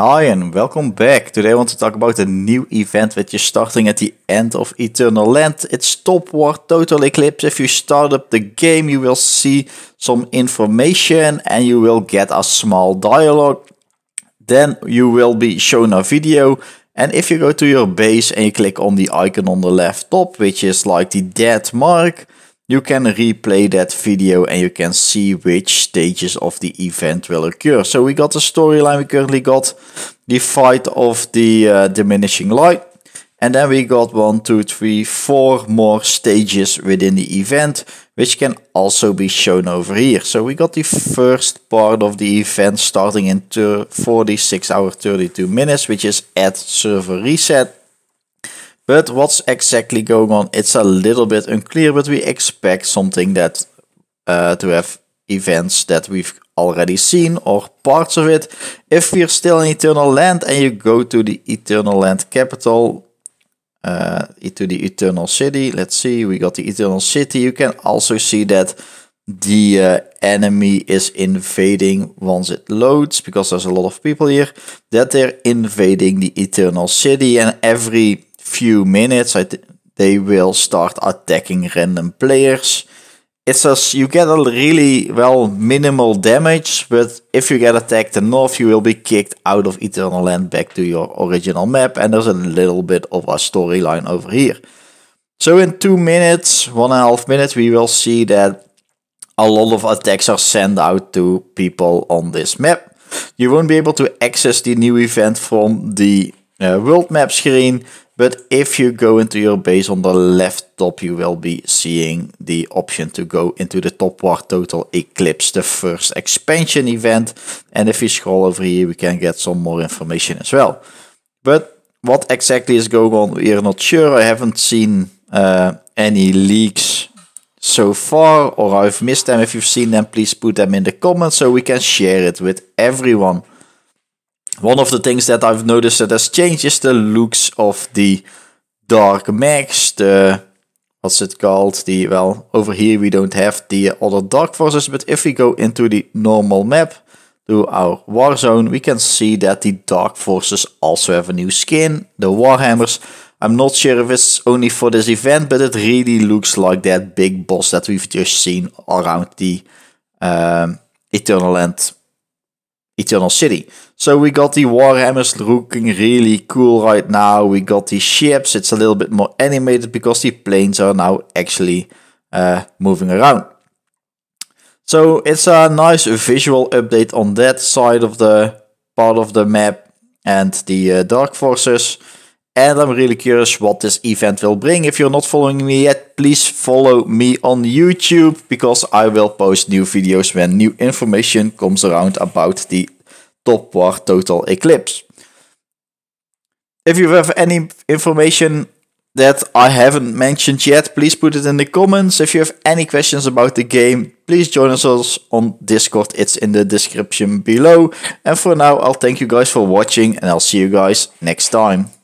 Hi and welcome back. Today I want to talk about a new event that you're starting at the end of Eternal Land. It's Top War Total Eclipse. If you start up the game, you will see some information and you will get a small dialogue. Then you will be shown a video. And if you go to your base and you click on the icon on the left top, which is like the dead mark, You can replay that video and you can see which stages of the event will occur. So we got the storyline, we currently got the fight of the uh, diminishing light. And then we got one, two, three, four more stages within the event, which can also be shown over here. So we got the first part of the event starting in 46 hour 32 minutes, which is at server reset. But what's exactly going on? It's a little bit unclear, but we expect something that uh, to have events that we've already seen or parts of it. If we're still in Eternal Land and you go to the Eternal Land capital, uh, to the Eternal City, let's see, we got the Eternal City. You can also see that the uh, enemy is invading once it loads, because there's a lot of people here, that they're invading the Eternal City and every few minutes, I th- they will start attacking random players. It says you get a really well minimal damage, but if you get attacked enough, you will be kicked out of Eternal Land back to your original map. And there's a little bit of a storyline over here. So in two minutes, one and a half minutes, we will see that a lot of attacks are sent out to people on this map. You won't be able to access the new event from the uh, world map screen, but if you go into your base on the left top, you will be seeing the option to go into the top war Total Eclipse, the first expansion event. And if you scroll over here, we can get some more information as well. But what exactly is going on, we are not sure. I haven't seen uh, any leaks so far, or I've missed them. If you've seen them, please put them in the comments so we can share it with everyone. One of the things that I've noticed that has changed is the looks of the dark mags. The what's it called? The well, over here we don't have the other dark forces, but if we go into the normal map to our war zone, we can see that the dark forces also have a new skin, the warhammers. I'm not sure if it's only for this event, but it really looks like that big boss that we've just seen around the um, Eternal Land Eternal City. So we got the Warhammers looking really cool right now. We got the ships. It's a little bit more animated because the planes are now actually uh, moving around. So it's a nice visual update on that side of the part of the map and the uh, Dark Forces. And I'm really curious what this event will bring. If you're not following me yet, please follow me on YouTube because I will post new videos when new information comes around about the Top War Total Eclipse. If you have any information that I haven't mentioned yet, please put it in the comments. If you have any questions about the game, please join us on Discord. It's in the description below. And for now, I'll thank you guys for watching and I'll see you guys next time.